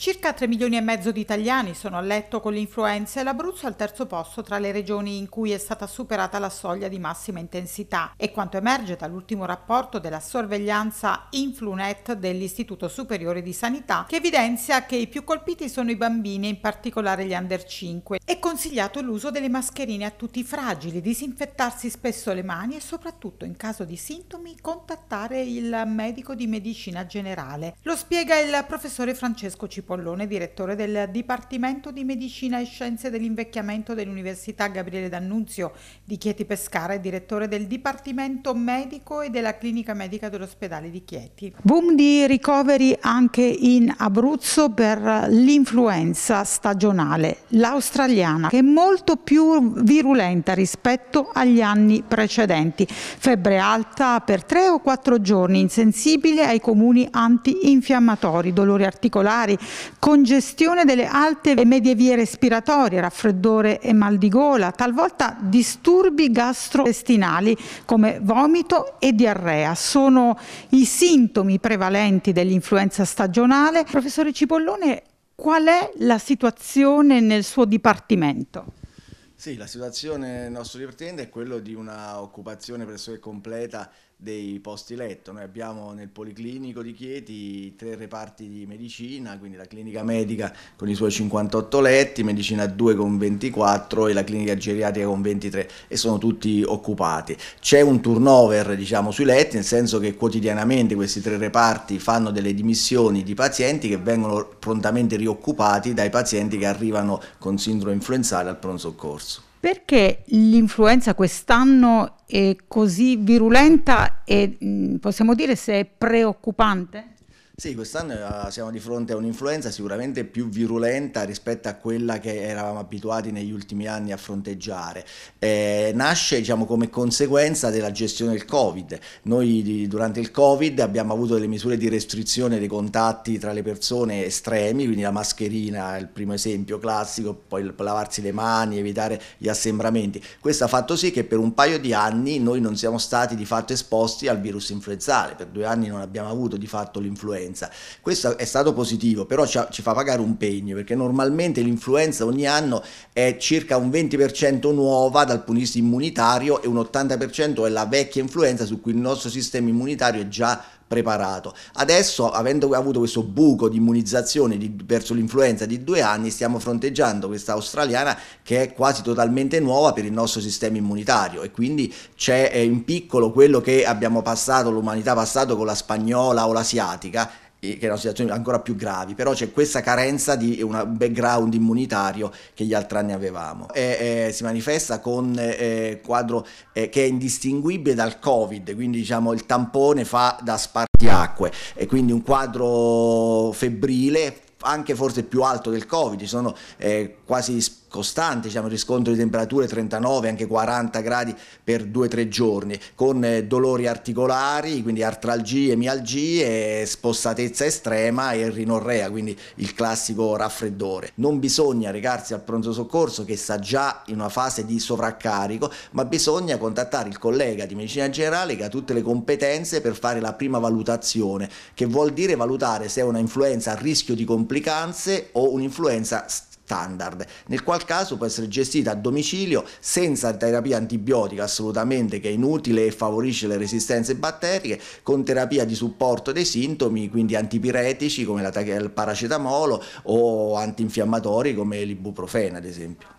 Circa 3 milioni e mezzo di italiani sono a letto con l'influenza e l'Abruzzo è al terzo posto tra le regioni in cui è stata superata la soglia di massima intensità. E quanto emerge dall'ultimo rapporto della sorveglianza Influnet dell'Istituto Superiore di Sanità, che evidenzia che i più colpiti sono i bambini, in particolare gli under 5. È consigliato l'uso delle mascherine a tutti i fragili, disinfettarsi spesso le mani e soprattutto in caso di sintomi contattare il medico di medicina generale. Lo spiega il professore Francesco Cipollini Pollone, direttore del Dipartimento di Medicina e Scienze dell'Invecchiamento dell'Università Gabriele D'Annunzio di Chieti Pescara e direttore del Dipartimento Medico e della Clinica Medica dell'Ospedale di Chieti. Boom di ricoveri anche in Abruzzo per l'influenza stagionale, l'australiana, che è molto più virulenta rispetto agli anni precedenti. Febbre alta per tre o quattro giorni, insensibile ai comuni anti-infiammatori, dolori articolari, congestione delle alte e medie vie respiratorie, raffreddore e mal di gola, talvolta disturbi gastrointestinali come vomito e diarrea. Sono i sintomi prevalenti dell'influenza stagionale. Professore Cipollone, qual è la situazione nel suo dipartimento? Sì, la situazione del nostro dipendente è quella di una occupazione pressoché completa dei posti letto. Noi abbiamo nel Policlinico di Chieti tre reparti di medicina, quindi la clinica medica con i suoi 58 letti, medicina 2 con 24 e la clinica geriatrica con 23 e sono tutti occupati. C'è un turnover diciamo, sui letti, nel senso che quotidianamente questi tre reparti fanno delle dimissioni di pazienti che vengono prontamente rioccupati dai pazienti che arrivano con sindrome influenzale al pronto soccorso. Perché l'influenza quest'anno è così virulenta e mm, possiamo dire se è preoccupante? Sì, quest'anno eh, siamo di fronte a un'influenza sicuramente più virulenta rispetto a quella che eravamo abituati negli ultimi anni a fronteggiare. Eh, nasce diciamo, come conseguenza della gestione del Covid. Noi di, durante il Covid abbiamo avuto delle misure di restrizione dei contatti tra le persone estremi, quindi la mascherina è il primo esempio classico, poi lavarsi le mani, evitare gli assembramenti. Questo ha fatto sì che per un paio di anni noi non siamo stati di fatto esposti al virus influenzale, per due anni non abbiamo avuto di fatto l'influenza l'influenza. Questo è stato positivo, però ci, ci fa pagare un pegno, perché normalmente l'influenza ogni anno è circa un 20% nuova dal punto di vista immunitario e un 80% è la vecchia influenza su cui il nostro sistema immunitario è già preparato. Adesso, avendo avuto questo buco di immunizzazione di, verso l'influenza di due anni, stiamo fronteggiando questa australiana che è quasi totalmente nuova per il nostro sistema immunitario e quindi c'è eh, in piccolo quello che abbiamo passato, l'umanità ha passato con la spagnola o l'asiatica che erano situazioni ancora più gravi, però c'è questa carenza di un background immunitario che gli altri anni avevamo. E, eh, si manifesta con eh, quadro eh, che è indistinguibile dal Covid, quindi diciamo il tampone fa da spartiacque, e quindi un quadro febbrile anche forse più alto del Covid, ci sono eh, quasi costante, diciamo, riscontro di temperature 39, anche 40 gradi per 2-3 giorni, con eh, dolori articolari, quindi artralgie, mialgie, spossatezza estrema e rinorrea, quindi il classico raffreddore. Non bisogna recarsi al pronto soccorso che sta già in una fase di sovraccarico, ma bisogna contattare il collega di medicina generale che ha tutte le competenze per fare la prima valutazione, che vuol dire valutare se è una influenza a rischio di complicanze o un'influenza standard, nel qual caso può essere gestita a domicilio senza terapia antibiotica assolutamente che è inutile e favorisce le resistenze batteriche, con terapia di supporto dei sintomi, quindi antipiretici come il paracetamolo o antinfiammatori come l'ibuprofena ad esempio.